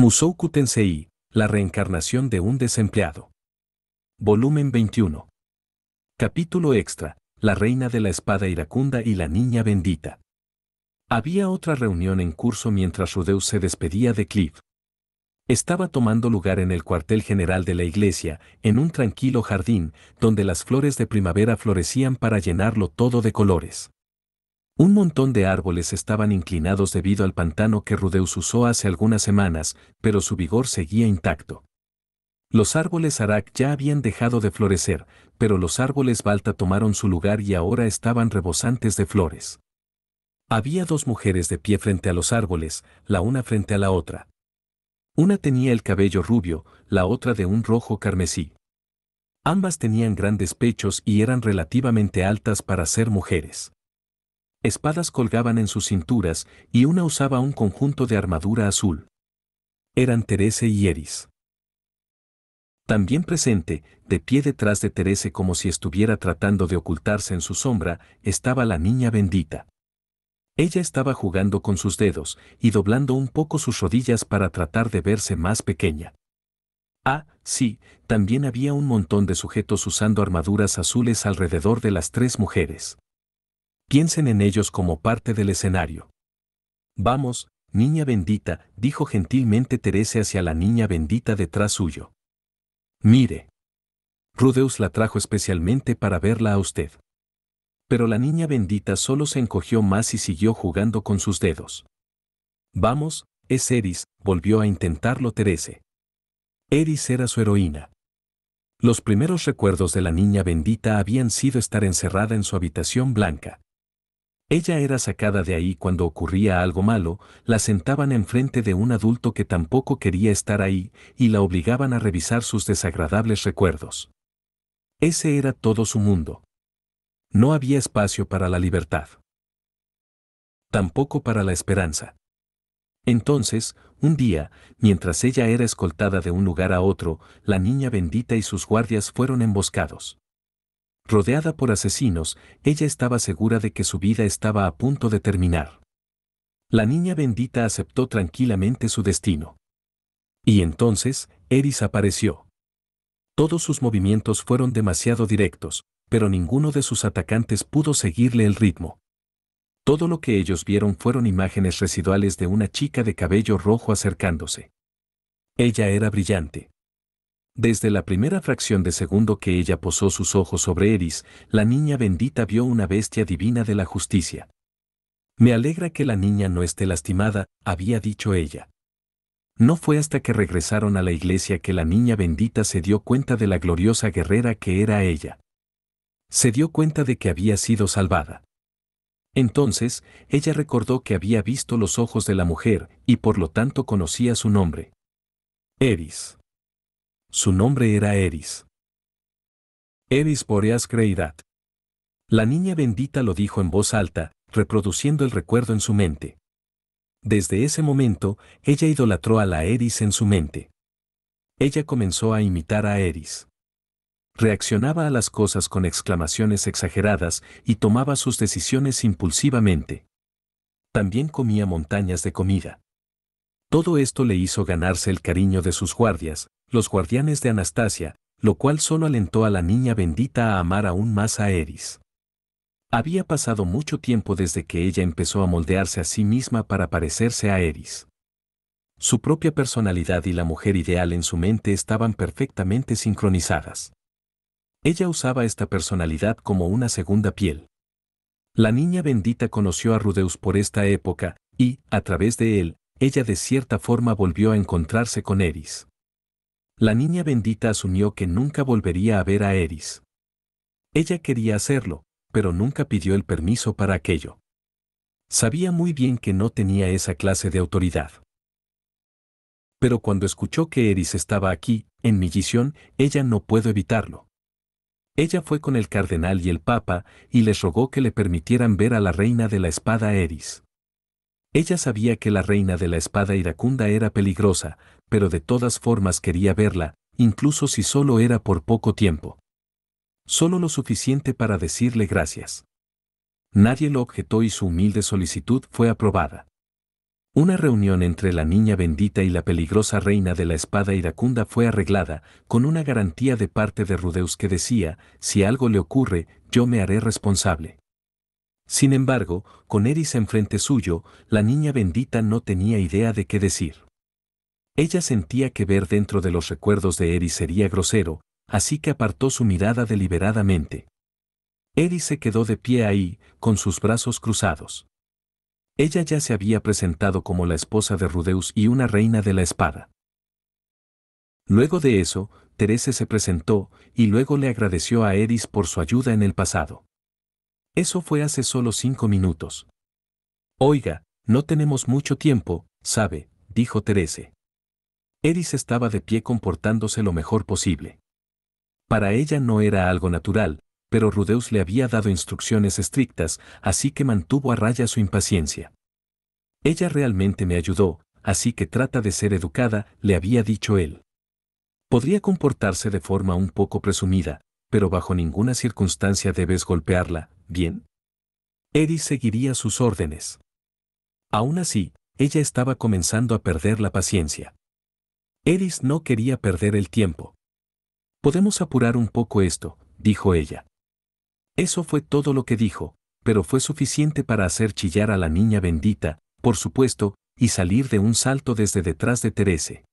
Musouku la reencarnación de un desempleado. Volumen 21. Capítulo extra, la reina de la espada iracunda y la niña bendita. Había otra reunión en curso mientras Rudeus se despedía de Cliff. Estaba tomando lugar en el cuartel general de la iglesia, en un tranquilo jardín, donde las flores de primavera florecían para llenarlo todo de colores. Un montón de árboles estaban inclinados debido al pantano que Rudeus usó hace algunas semanas, pero su vigor seguía intacto. Los árboles Arak ya habían dejado de florecer, pero los árboles Balta tomaron su lugar y ahora estaban rebosantes de flores. Había dos mujeres de pie frente a los árboles, la una frente a la otra. Una tenía el cabello rubio, la otra de un rojo carmesí. Ambas tenían grandes pechos y eran relativamente altas para ser mujeres. Espadas colgaban en sus cinturas y una usaba un conjunto de armadura azul. Eran Terese y Eris. También presente, de pie detrás de Terese como si estuviera tratando de ocultarse en su sombra, estaba la niña bendita. Ella estaba jugando con sus dedos y doblando un poco sus rodillas para tratar de verse más pequeña. Ah, sí, también había un montón de sujetos usando armaduras azules alrededor de las tres mujeres piensen en ellos como parte del escenario. Vamos, niña bendita, dijo gentilmente Teresa hacia la niña bendita detrás suyo. Mire. Rudeus la trajo especialmente para verla a usted. Pero la niña bendita solo se encogió más y siguió jugando con sus dedos. Vamos, es Eris, volvió a intentarlo Terese. Eris era su heroína. Los primeros recuerdos de la niña bendita habían sido estar encerrada en su habitación blanca, ella era sacada de ahí cuando ocurría algo malo, la sentaban enfrente de un adulto que tampoco quería estar ahí y la obligaban a revisar sus desagradables recuerdos. Ese era todo su mundo. No había espacio para la libertad. Tampoco para la esperanza. Entonces, un día, mientras ella era escoltada de un lugar a otro, la niña bendita y sus guardias fueron emboscados. Rodeada por asesinos, ella estaba segura de que su vida estaba a punto de terminar. La niña bendita aceptó tranquilamente su destino. Y entonces, Eris apareció. Todos sus movimientos fueron demasiado directos, pero ninguno de sus atacantes pudo seguirle el ritmo. Todo lo que ellos vieron fueron imágenes residuales de una chica de cabello rojo acercándose. Ella era brillante. Desde la primera fracción de segundo que ella posó sus ojos sobre Eris, la niña bendita vio una bestia divina de la justicia. Me alegra que la niña no esté lastimada, había dicho ella. No fue hasta que regresaron a la iglesia que la niña bendita se dio cuenta de la gloriosa guerrera que era ella. Se dio cuenta de que había sido salvada. Entonces, ella recordó que había visto los ojos de la mujer y por lo tanto conocía su nombre. Eris. Su nombre era Eris. Eris Boreas Creidad. La niña bendita lo dijo en voz alta, reproduciendo el recuerdo en su mente. Desde ese momento, ella idolatró a la Eris en su mente. Ella comenzó a imitar a Eris. Reaccionaba a las cosas con exclamaciones exageradas y tomaba sus decisiones impulsivamente. También comía montañas de comida. Todo esto le hizo ganarse el cariño de sus guardias, los guardianes de Anastasia, lo cual solo alentó a la niña bendita a amar aún más a Eris. Había pasado mucho tiempo desde que ella empezó a moldearse a sí misma para parecerse a Eris. Su propia personalidad y la mujer ideal en su mente estaban perfectamente sincronizadas. Ella usaba esta personalidad como una segunda piel. La niña bendita conoció a Rudeus por esta época, y, a través de él, ella de cierta forma volvió a encontrarse con Eris la niña bendita asumió que nunca volvería a ver a Eris. Ella quería hacerlo, pero nunca pidió el permiso para aquello. Sabía muy bien que no tenía esa clase de autoridad. Pero cuando escuchó que Eris estaba aquí, en Millición, ella no pudo evitarlo. Ella fue con el cardenal y el papa y les rogó que le permitieran ver a la reina de la espada Eris. Ella sabía que la reina de la espada iracunda era peligrosa, pero de todas formas quería verla, incluso si solo era por poco tiempo. Solo lo suficiente para decirle gracias. Nadie lo objetó y su humilde solicitud fue aprobada. Una reunión entre la niña bendita y la peligrosa reina de la espada iracunda fue arreglada, con una garantía de parte de Rudeus que decía, si algo le ocurre, yo me haré responsable. Sin embargo, con Eris enfrente suyo, la niña bendita no tenía idea de qué decir. Ella sentía que ver dentro de los recuerdos de Eris sería grosero, así que apartó su mirada deliberadamente. Eris se quedó de pie ahí, con sus brazos cruzados. Ella ya se había presentado como la esposa de Rudeus y una reina de la espada. Luego de eso, Terese se presentó y luego le agradeció a Eris por su ayuda en el pasado. Eso fue hace solo cinco minutos. Oiga, no tenemos mucho tiempo, sabe, dijo Terese. Eris estaba de pie comportándose lo mejor posible. Para ella no era algo natural, pero Rudeus le había dado instrucciones estrictas, así que mantuvo a raya su impaciencia. Ella realmente me ayudó, así que trata de ser educada, le había dicho él. Podría comportarse de forma un poco presumida, pero bajo ninguna circunstancia debes golpearla, ¿bien? Eris seguiría sus órdenes. Aún así, ella estaba comenzando a perder la paciencia. Eris no quería perder el tiempo. Podemos apurar un poco esto, dijo ella. Eso fue todo lo que dijo, pero fue suficiente para hacer chillar a la niña bendita, por supuesto, y salir de un salto desde detrás de Terese.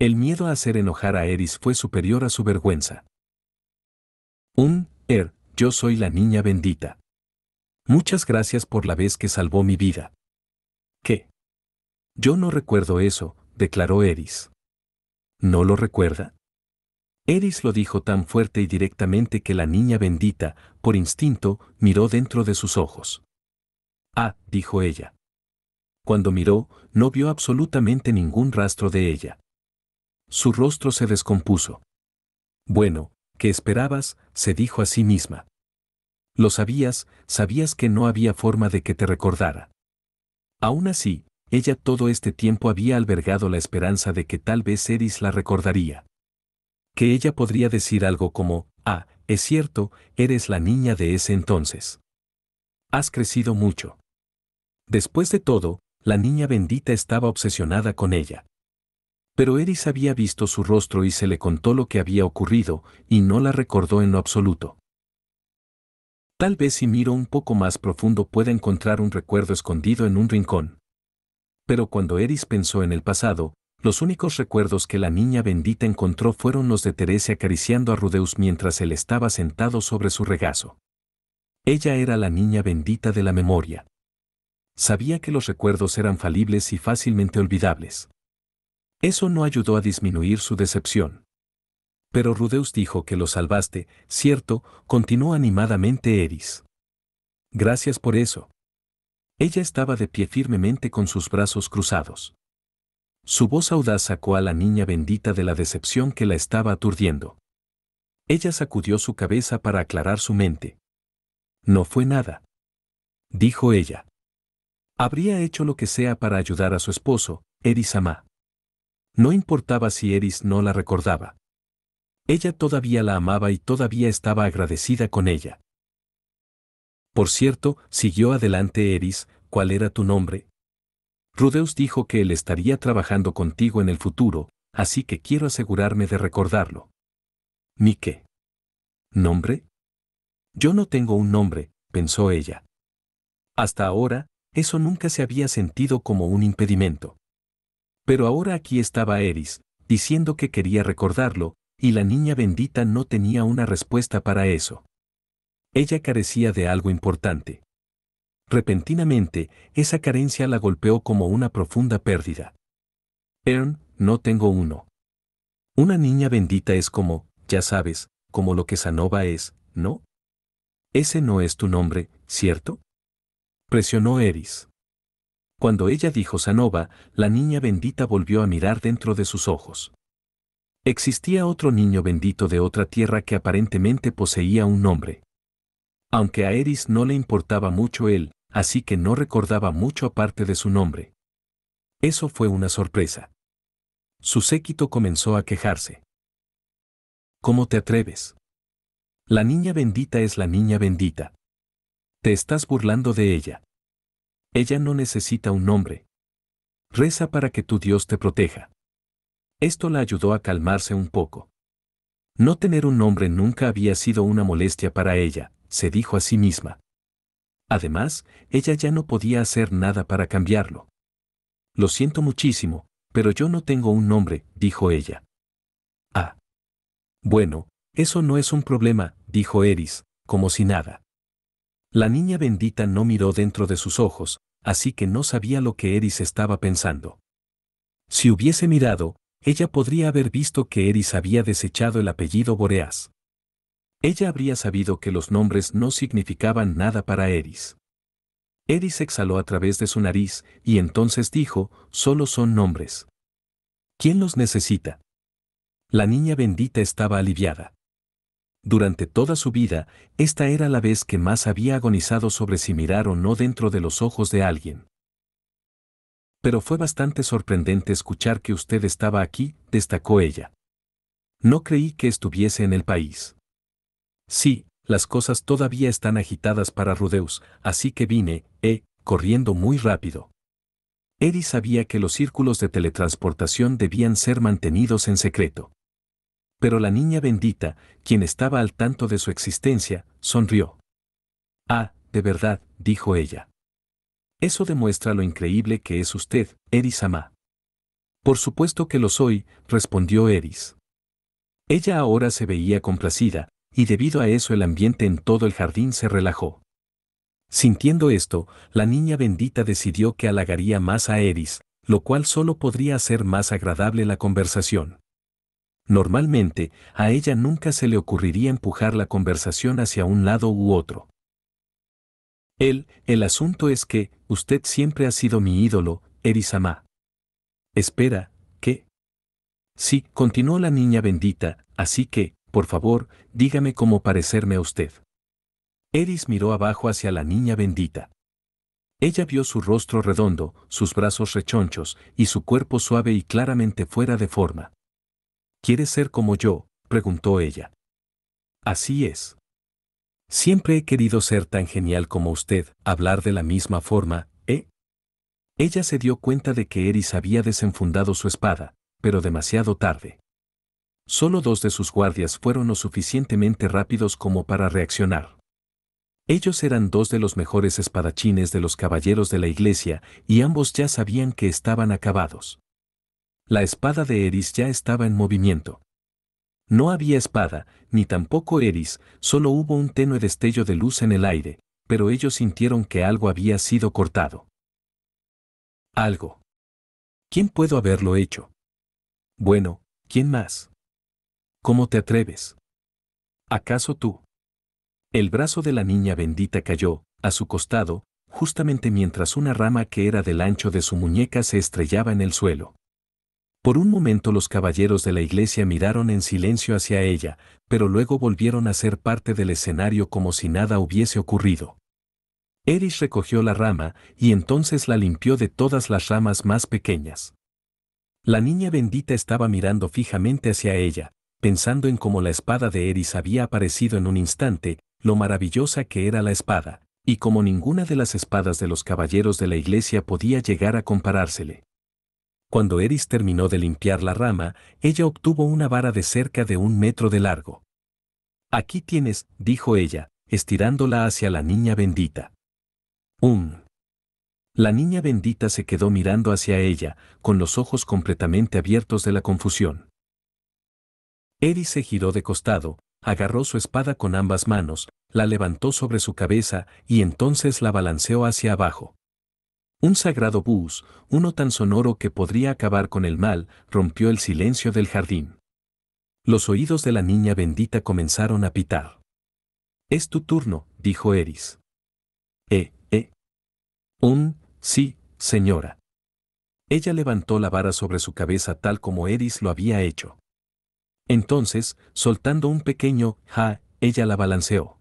El miedo a hacer enojar a Eris fue superior a su vergüenza. Un, Er, yo soy la niña bendita. Muchas gracias por la vez que salvó mi vida. ¿Qué? Yo no recuerdo eso, declaró Eris. ¿No lo recuerda? Eris lo dijo tan fuerte y directamente que la niña bendita, por instinto, miró dentro de sus ojos. Ah, dijo ella. Cuando miró, no vio absolutamente ningún rastro de ella. Su rostro se descompuso. Bueno, ¿qué esperabas? se dijo a sí misma. Lo sabías, sabías que no había forma de que te recordara. Aún así, ella todo este tiempo había albergado la esperanza de que tal vez Eris la recordaría. Que ella podría decir algo como, ah, es cierto, eres la niña de ese entonces. Has crecido mucho. Después de todo, la niña bendita estaba obsesionada con ella. Pero Eris había visto su rostro y se le contó lo que había ocurrido, y no la recordó en lo absoluto. Tal vez si miro un poco más profundo pueda encontrar un recuerdo escondido en un rincón pero cuando Eris pensó en el pasado, los únicos recuerdos que la niña bendita encontró fueron los de Teresa acariciando a Rudeus mientras él estaba sentado sobre su regazo. Ella era la niña bendita de la memoria. Sabía que los recuerdos eran falibles y fácilmente olvidables. Eso no ayudó a disminuir su decepción. Pero Rudeus dijo que lo salvaste, cierto, continuó animadamente Eris. Gracias por eso. Ella estaba de pie firmemente con sus brazos cruzados. Su voz audaz sacó a la niña bendita de la decepción que la estaba aturdiendo. Ella sacudió su cabeza para aclarar su mente. No fue nada. Dijo ella. Habría hecho lo que sea para ayudar a su esposo, Amá. No importaba si Eris no la recordaba. Ella todavía la amaba y todavía estaba agradecida con ella. Por cierto, siguió adelante Eris, ¿cuál era tu nombre? Rudeus dijo que él estaría trabajando contigo en el futuro, así que quiero asegurarme de recordarlo. ¿Mi qué? ¿Nombre? Yo no tengo un nombre, pensó ella. Hasta ahora, eso nunca se había sentido como un impedimento. Pero ahora aquí estaba Eris, diciendo que quería recordarlo, y la niña bendita no tenía una respuesta para eso. Ella carecía de algo importante. Repentinamente, esa carencia la golpeó como una profunda pérdida. Ern, no tengo uno. Una niña bendita es como, ya sabes, como lo que Sanova es, ¿no? Ese no es tu nombre, ¿cierto? Presionó Eris. Cuando ella dijo Sanova, la niña bendita volvió a mirar dentro de sus ojos. Existía otro niño bendito de otra tierra que aparentemente poseía un nombre aunque a Eris no le importaba mucho él, así que no recordaba mucho aparte de su nombre. Eso fue una sorpresa. Su séquito comenzó a quejarse. ¿Cómo te atreves? La niña bendita es la niña bendita. Te estás burlando de ella. Ella no necesita un nombre. Reza para que tu Dios te proteja. Esto la ayudó a calmarse un poco. No tener un nombre nunca había sido una molestia para ella, se dijo a sí misma. Además, ella ya no podía hacer nada para cambiarlo. Lo siento muchísimo, pero yo no tengo un nombre, dijo ella. Ah. Bueno, eso no es un problema, dijo Eris, como si nada. La niña bendita no miró dentro de sus ojos, así que no sabía lo que Eris estaba pensando. Si hubiese mirado, ella podría haber visto que Eris había desechado el apellido Boreas. Ella habría sabido que los nombres no significaban nada para Eris. Eris exhaló a través de su nariz y entonces dijo, solo son nombres. ¿Quién los necesita? La niña bendita estaba aliviada. Durante toda su vida, esta era la vez que más había agonizado sobre si mirar o no dentro de los ojos de alguien. Pero fue bastante sorprendente escuchar que usted estaba aquí, destacó ella. No creí que estuviese en el país. Sí, las cosas todavía están agitadas para Rudeus, así que vine, eh, corriendo muy rápido. Eris sabía que los círculos de teletransportación debían ser mantenidos en secreto. Pero la niña bendita, quien estaba al tanto de su existencia, sonrió. Ah, de verdad, dijo ella. Eso demuestra lo increíble que es usted, Eris Amá. Por supuesto que lo soy, respondió Eris. Ella ahora se veía complacida, y debido a eso el ambiente en todo el jardín se relajó. Sintiendo esto, la niña bendita decidió que halagaría más a Eris, lo cual solo podría hacer más agradable la conversación. Normalmente, a ella nunca se le ocurriría empujar la conversación hacia un lado u otro. Él, el asunto es que, usted siempre ha sido mi ídolo, Erisama. Espera, ¿qué? Sí, continuó la niña bendita, así que, por favor, dígame cómo parecerme a usted. Eris miró abajo hacia la niña bendita. Ella vio su rostro redondo, sus brazos rechonchos y su cuerpo suave y claramente fuera de forma. ¿Quieres ser como yo? preguntó ella. Así es. Siempre he querido ser tan genial como usted, hablar de la misma forma, ¿eh? Ella se dio cuenta de que Eris había desenfundado su espada, pero demasiado tarde. Solo dos de sus guardias fueron lo suficientemente rápidos como para reaccionar. Ellos eran dos de los mejores espadachines de los caballeros de la iglesia y ambos ya sabían que estaban acabados. La espada de Eris ya estaba en movimiento. No había espada, ni tampoco Eris, solo hubo un tenue destello de luz en el aire, pero ellos sintieron que algo había sido cortado. Algo. ¿Quién pudo haberlo hecho? Bueno, ¿quién más? ¿Cómo te atreves? ¿Acaso tú? El brazo de la niña bendita cayó, a su costado, justamente mientras una rama que era del ancho de su muñeca se estrellaba en el suelo. Por un momento los caballeros de la iglesia miraron en silencio hacia ella, pero luego volvieron a ser parte del escenario como si nada hubiese ocurrido. Eris recogió la rama y entonces la limpió de todas las ramas más pequeñas. La niña bendita estaba mirando fijamente hacia ella, pensando en cómo la espada de Eris había aparecido en un instante, lo maravillosa que era la espada, y como ninguna de las espadas de los caballeros de la iglesia podía llegar a comparársele. Cuando Eris terminó de limpiar la rama, ella obtuvo una vara de cerca de un metro de largo. Aquí tienes, dijo ella, estirándola hacia la niña bendita. Un. La niña bendita se quedó mirando hacia ella, con los ojos completamente abiertos de la confusión. Eris se giró de costado, agarró su espada con ambas manos, la levantó sobre su cabeza y entonces la balanceó hacia abajo. Un sagrado bus, uno tan sonoro que podría acabar con el mal, rompió el silencio del jardín. Los oídos de la niña bendita comenzaron a pitar. Es tu turno, dijo Eris. Eh, eh. Un, sí, señora. Ella levantó la vara sobre su cabeza tal como Eris lo había hecho. Entonces, soltando un pequeño ja, ella la balanceó.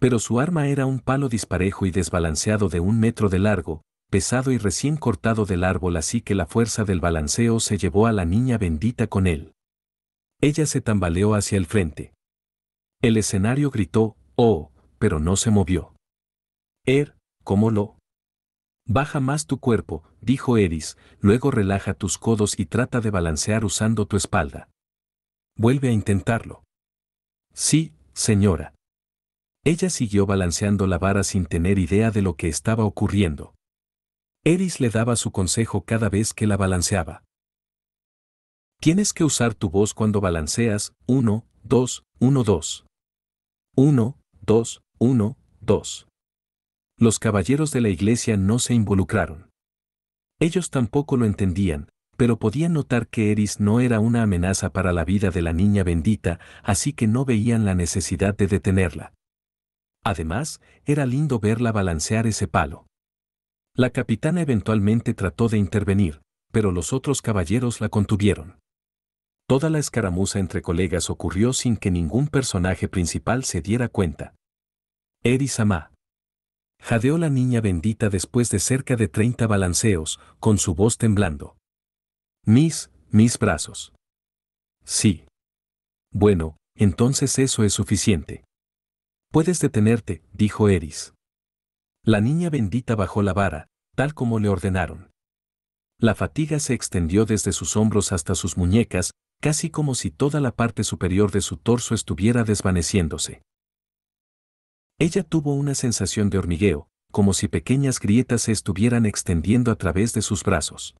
Pero su arma era un palo disparejo y desbalanceado de un metro de largo, pesado y recién cortado del árbol así que la fuerza del balanceo se llevó a la niña bendita con él. Ella se tambaleó hacia el frente. El escenario gritó, oh, pero no se movió. Er, ¿cómo lo? Baja más tu cuerpo, dijo Eris, luego relaja tus codos y trata de balancear usando tu espalda. Vuelve a intentarlo. Sí, señora. Ella siguió balanceando la vara sin tener idea de lo que estaba ocurriendo. Eris le daba su consejo cada vez que la balanceaba. Tienes que usar tu voz cuando balanceas 1, 2, 1, 2. 1, 2, 1, 2. Los caballeros de la iglesia no se involucraron. Ellos tampoco lo entendían, pero podían notar que Eris no era una amenaza para la vida de la niña bendita, así que no veían la necesidad de detenerla. Además, era lindo verla balancear ese palo. La capitana eventualmente trató de intervenir, pero los otros caballeros la contuvieron. Toda la escaramuza entre colegas ocurrió sin que ningún personaje principal se diera cuenta. Eris Amá. Jadeó la niña bendita después de cerca de 30 balanceos, con su voz temblando. Mis, mis brazos. Sí. Bueno, entonces eso es suficiente. Puedes detenerte, dijo Eris. La niña bendita bajó la vara, tal como le ordenaron. La fatiga se extendió desde sus hombros hasta sus muñecas, casi como si toda la parte superior de su torso estuviera desvaneciéndose. Ella tuvo una sensación de hormigueo, como si pequeñas grietas se estuvieran extendiendo a través de sus brazos.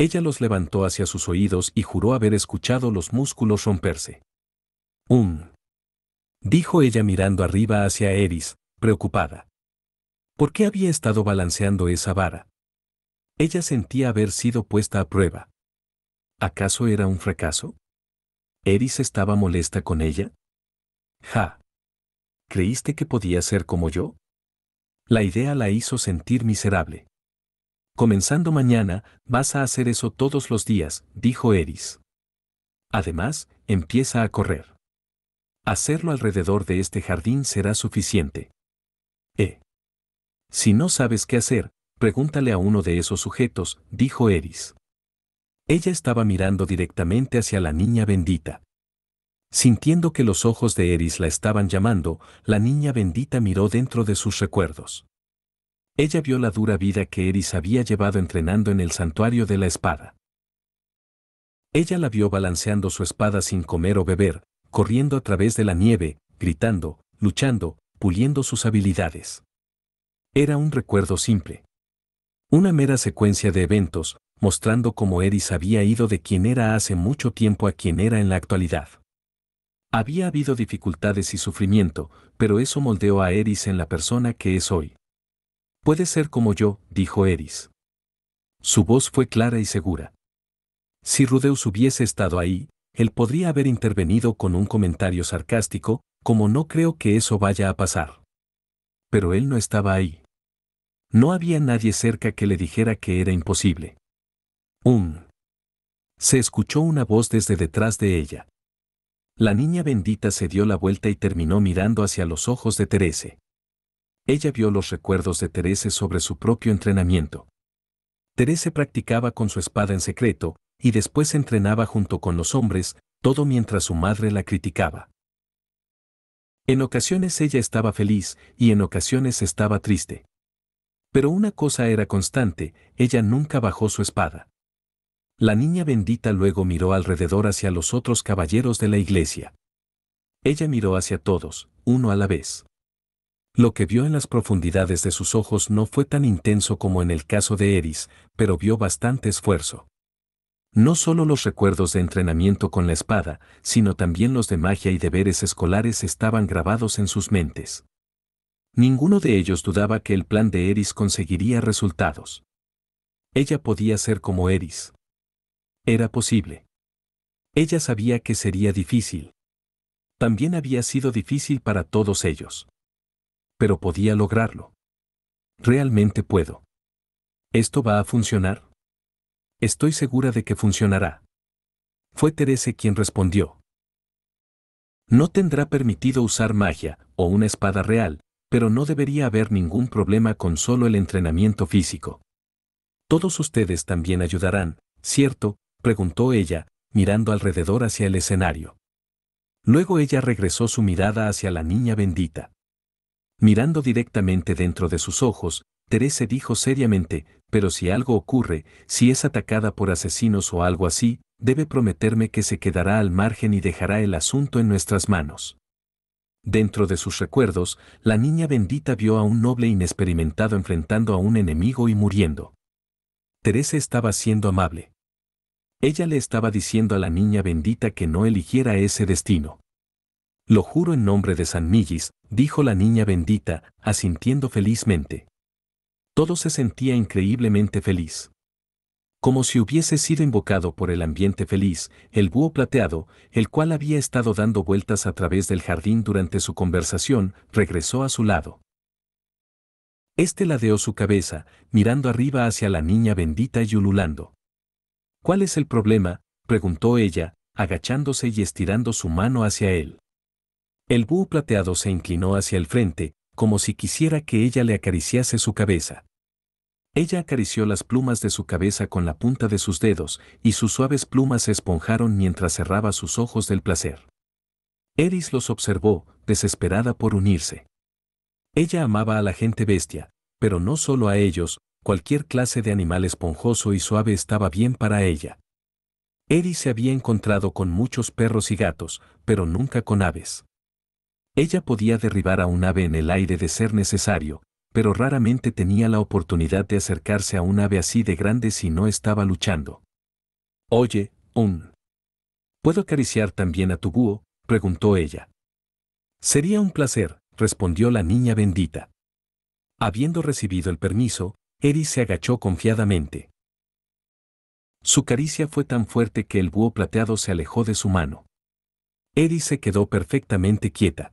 Ella los levantó hacia sus oídos y juró haber escuchado los músculos romperse. Un. Dijo ella mirando arriba hacia Eris, preocupada. ¿Por qué había estado balanceando esa vara? Ella sentía haber sido puesta a prueba. ¿Acaso era un fracaso? ¿Eris estaba molesta con ella? Ja. ¿Creíste que podía ser como yo? La idea la hizo sentir miserable. Comenzando mañana, vas a hacer eso todos los días, dijo Eris. Además, empieza a correr. Hacerlo alrededor de este jardín será suficiente. Eh. Si no sabes qué hacer, pregúntale a uno de esos sujetos, dijo Eris. Ella estaba mirando directamente hacia la niña bendita. Sintiendo que los ojos de Eris la estaban llamando, la niña bendita miró dentro de sus recuerdos. Ella vio la dura vida que Eris había llevado entrenando en el santuario de la espada. Ella la vio balanceando su espada sin comer o beber, corriendo a través de la nieve, gritando, luchando, puliendo sus habilidades. Era un recuerdo simple. Una mera secuencia de eventos, mostrando cómo Eris había ido de quien era hace mucho tiempo a quien era en la actualidad. Había habido dificultades y sufrimiento, pero eso moldeó a Eris en la persona que es hoy. «Puede ser como yo, dijo Eris. Su voz fue clara y segura. Si Rudeus hubiese estado ahí, él podría haber intervenido con un comentario sarcástico, como no creo que eso vaya a pasar. Pero él no estaba ahí. No había nadie cerca que le dijera que era imposible. Un. Se escuchó una voz desde detrás de ella. La niña bendita se dio la vuelta y terminó mirando hacia los ojos de Terese ella vio los recuerdos de Terese sobre su propio entrenamiento. Terese practicaba con su espada en secreto, y después entrenaba junto con los hombres, todo mientras su madre la criticaba. En ocasiones ella estaba feliz y en ocasiones estaba triste. Pero una cosa era constante, ella nunca bajó su espada. La niña bendita luego miró alrededor hacia los otros caballeros de la iglesia. Ella miró hacia todos, uno a la vez. Lo que vio en las profundidades de sus ojos no fue tan intenso como en el caso de Eris, pero vio bastante esfuerzo. No solo los recuerdos de entrenamiento con la espada, sino también los de magia y deberes escolares estaban grabados en sus mentes. Ninguno de ellos dudaba que el plan de Eris conseguiría resultados. Ella podía ser como Eris. Era posible. Ella sabía que sería difícil. También había sido difícil para todos ellos pero podía lograrlo. Realmente puedo. ¿Esto va a funcionar? Estoy segura de que funcionará. Fue Terese quien respondió. No tendrá permitido usar magia o una espada real, pero no debería haber ningún problema con solo el entrenamiento físico. Todos ustedes también ayudarán, ¿cierto? preguntó ella, mirando alrededor hacia el escenario. Luego ella regresó su mirada hacia la niña bendita. Mirando directamente dentro de sus ojos, Teresa dijo seriamente, pero si algo ocurre, si es atacada por asesinos o algo así, debe prometerme que se quedará al margen y dejará el asunto en nuestras manos. Dentro de sus recuerdos, la niña bendita vio a un noble inexperimentado enfrentando a un enemigo y muriendo. Teresa estaba siendo amable. Ella le estaba diciendo a la niña bendita que no eligiera ese destino. Lo juro en nombre de San Migis, dijo la niña bendita, asintiendo felizmente. Todo se sentía increíblemente feliz. Como si hubiese sido invocado por el ambiente feliz, el búho plateado, el cual había estado dando vueltas a través del jardín durante su conversación, regresó a su lado. Este ladeó su cabeza, mirando arriba hacia la niña bendita y ululando. ¿Cuál es el problema? preguntó ella, agachándose y estirando su mano hacia él. El búho plateado se inclinó hacia el frente, como si quisiera que ella le acariciase su cabeza. Ella acarició las plumas de su cabeza con la punta de sus dedos, y sus suaves plumas se esponjaron mientras cerraba sus ojos del placer. Eris los observó, desesperada por unirse. Ella amaba a la gente bestia, pero no solo a ellos, cualquier clase de animal esponjoso y suave estaba bien para ella. Eris se había encontrado con muchos perros y gatos, pero nunca con aves. Ella podía derribar a un ave en el aire de ser necesario, pero raramente tenía la oportunidad de acercarse a un ave así de grande si no estaba luchando. Oye, un. ¿Puedo acariciar también a tu búho? preguntó ella. Sería un placer, respondió la niña bendita. Habiendo recibido el permiso, Eris se agachó confiadamente. Su caricia fue tan fuerte que el búho plateado se alejó de su mano. Eris se quedó perfectamente quieta.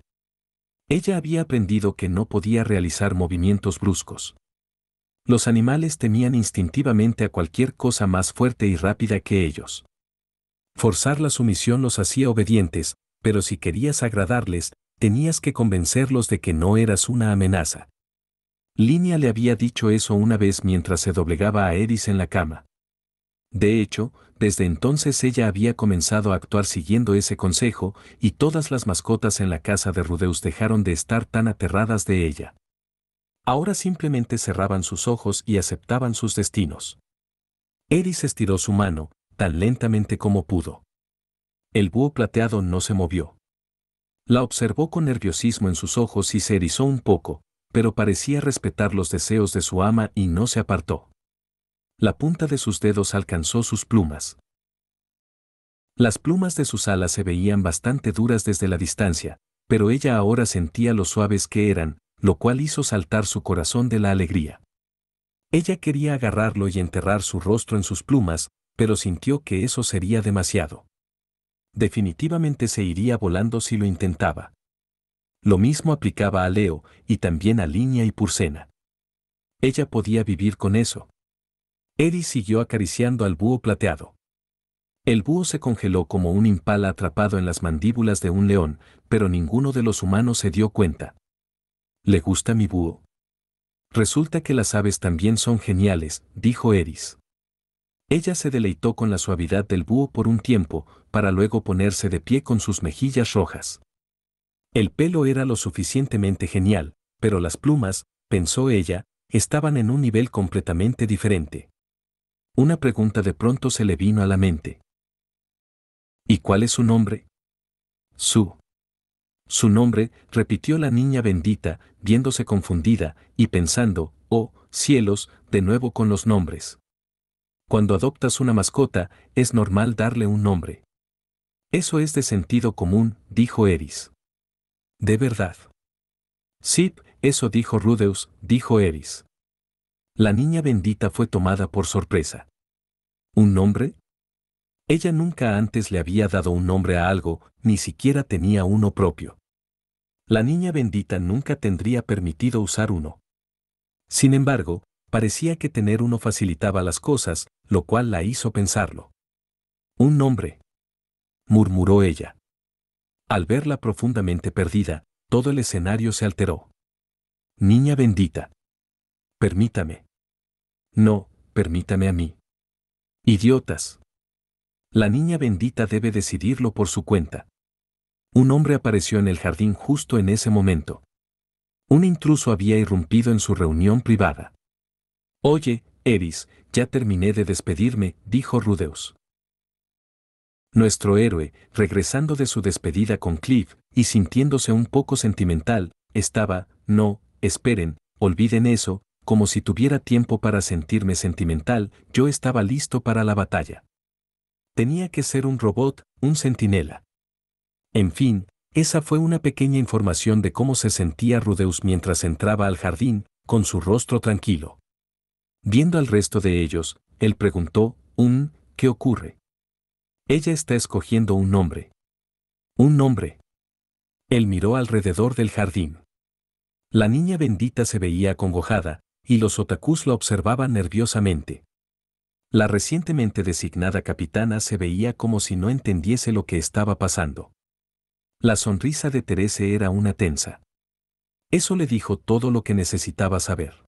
Ella había aprendido que no podía realizar movimientos bruscos. Los animales temían instintivamente a cualquier cosa más fuerte y rápida que ellos. Forzar la sumisión los hacía obedientes, pero si querías agradarles, tenías que convencerlos de que no eras una amenaza. Linia le había dicho eso una vez mientras se doblegaba a Eris en la cama. De hecho, desde entonces ella había comenzado a actuar siguiendo ese consejo, y todas las mascotas en la casa de Rudeus dejaron de estar tan aterradas de ella. Ahora simplemente cerraban sus ojos y aceptaban sus destinos. Eris estiró su mano, tan lentamente como pudo. El búho plateado no se movió. La observó con nerviosismo en sus ojos y se erizó un poco, pero parecía respetar los deseos de su ama y no se apartó la punta de sus dedos alcanzó sus plumas. Las plumas de sus alas se veían bastante duras desde la distancia, pero ella ahora sentía lo suaves que eran, lo cual hizo saltar su corazón de la alegría. Ella quería agarrarlo y enterrar su rostro en sus plumas, pero sintió que eso sería demasiado. Definitivamente se iría volando si lo intentaba. Lo mismo aplicaba a Leo y también a Línea y Pursena. Ella podía vivir con eso, Eris siguió acariciando al búho plateado. El búho se congeló como un impala atrapado en las mandíbulas de un león, pero ninguno de los humanos se dio cuenta. ¿Le gusta mi búho? Resulta que las aves también son geniales, dijo Eris. Ella se deleitó con la suavidad del búho por un tiempo, para luego ponerse de pie con sus mejillas rojas. El pelo era lo suficientemente genial, pero las plumas, pensó ella, estaban en un nivel completamente diferente una pregunta de pronto se le vino a la mente. ¿Y cuál es su nombre? Su. Su nombre, repitió la niña bendita, viéndose confundida y pensando, oh, cielos, de nuevo con los nombres. Cuando adoptas una mascota, es normal darle un nombre. Eso es de sentido común, dijo Eris. De verdad. Sí, eso dijo Rudeus, dijo Eris. La niña bendita fue tomada por sorpresa. ¿Un nombre? Ella nunca antes le había dado un nombre a algo, ni siquiera tenía uno propio. La niña bendita nunca tendría permitido usar uno. Sin embargo, parecía que tener uno facilitaba las cosas, lo cual la hizo pensarlo. Un nombre. murmuró ella. Al verla profundamente perdida, todo el escenario se alteró. Niña bendita. Permítame. No, permítame a mí. Idiotas. La niña bendita debe decidirlo por su cuenta. Un hombre apareció en el jardín justo en ese momento. Un intruso había irrumpido en su reunión privada. Oye, Eris, ya terminé de despedirme, dijo Rudeus. Nuestro héroe, regresando de su despedida con Cliff y sintiéndose un poco sentimental, estaba, no, esperen, olviden eso, como si tuviera tiempo para sentirme sentimental, yo estaba listo para la batalla. Tenía que ser un robot, un centinela. En fin, esa fue una pequeña información de cómo se sentía Rudeus mientras entraba al jardín, con su rostro tranquilo. Viendo al resto de ellos, él preguntó, un, ¿qué ocurre? Ella está escogiendo un nombre. Un nombre. Él miró alrededor del jardín. La niña bendita se veía acongojada, y los otakus la observaban nerviosamente. La recientemente designada capitana se veía como si no entendiese lo que estaba pasando. La sonrisa de Terese era una tensa. Eso le dijo todo lo que necesitaba saber.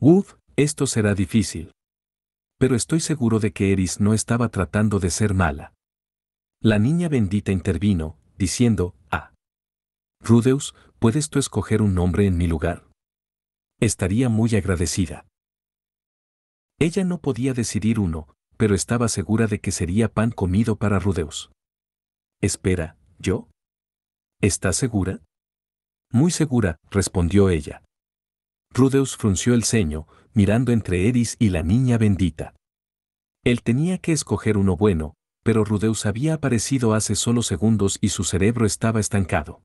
Wood, esto será difícil. Pero estoy seguro de que Eris no estaba tratando de ser mala. La niña bendita intervino, diciendo, Ah. Rudeus, ¿puedes tú escoger un nombre en mi lugar? Estaría muy agradecida. Ella no podía decidir uno, pero estaba segura de que sería pan comido para Rudeus. Espera, ¿yo? ¿Estás segura? Muy segura, respondió ella. Rudeus frunció el ceño, mirando entre Eris y la niña bendita. Él tenía que escoger uno bueno, pero Rudeus había aparecido hace solo segundos y su cerebro estaba estancado.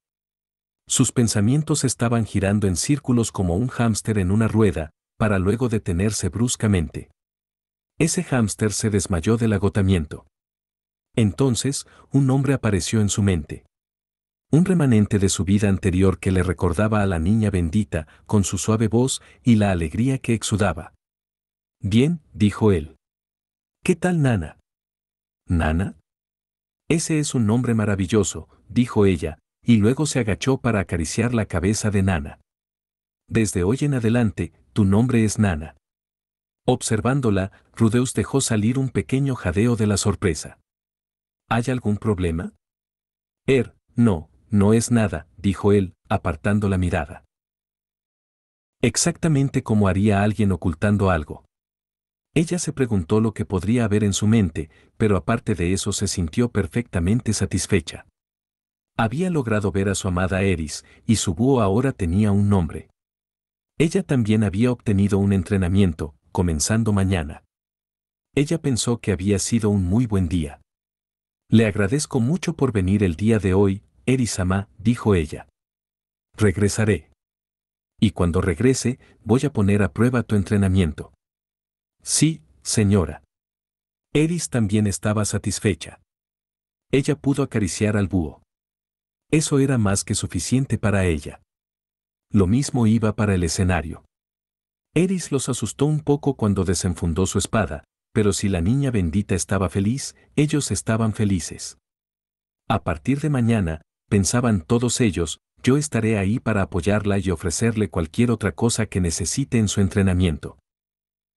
Sus pensamientos estaban girando en círculos como un hámster en una rueda, para luego detenerse bruscamente. Ese hámster se desmayó del agotamiento. Entonces, un nombre apareció en su mente. Un remanente de su vida anterior que le recordaba a la niña bendita, con su suave voz y la alegría que exudaba. Bien, dijo él. ¿Qué tal Nana? ¿Nana? Ese es un nombre maravilloso, dijo ella, y luego se agachó para acariciar la cabeza de Nana. Desde hoy en adelante, tu nombre es Nana. Observándola, Rudeus dejó salir un pequeño jadeo de la sorpresa. ¿Hay algún problema? Er, no, no es nada, dijo él, apartando la mirada. Exactamente como haría alguien ocultando algo. Ella se preguntó lo que podría haber en su mente, pero aparte de eso se sintió perfectamente satisfecha. Había logrado ver a su amada Eris, y su búho ahora tenía un nombre. Ella también había obtenido un entrenamiento, comenzando mañana. Ella pensó que había sido un muy buen día. Le agradezco mucho por venir el día de hoy, Erisama, dijo ella. Regresaré. Y cuando regrese, voy a poner a prueba tu entrenamiento. Sí, señora. Eris también estaba satisfecha. Ella pudo acariciar al búho. Eso era más que suficiente para ella. Lo mismo iba para el escenario. Eris los asustó un poco cuando desenfundó su espada, pero si la niña bendita estaba feliz, ellos estaban felices. A partir de mañana, pensaban todos ellos, yo estaré ahí para apoyarla y ofrecerle cualquier otra cosa que necesite en su entrenamiento.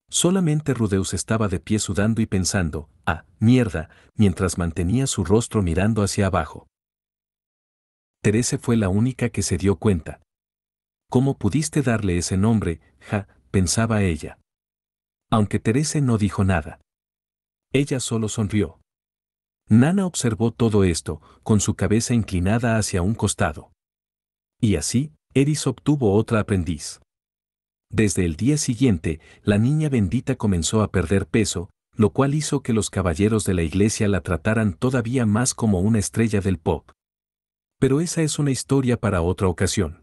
Solamente Rudeus estaba de pie sudando y pensando, ah, mierda, mientras mantenía su rostro mirando hacia abajo. Terese fue la única que se dio cuenta. ¿Cómo pudiste darle ese nombre, ja? pensaba ella. Aunque Terese no dijo nada. Ella solo sonrió. Nana observó todo esto, con su cabeza inclinada hacia un costado. Y así, Eris obtuvo otra aprendiz. Desde el día siguiente, la niña bendita comenzó a perder peso, lo cual hizo que los caballeros de la iglesia la trataran todavía más como una estrella del pop pero esa es una historia para otra ocasión.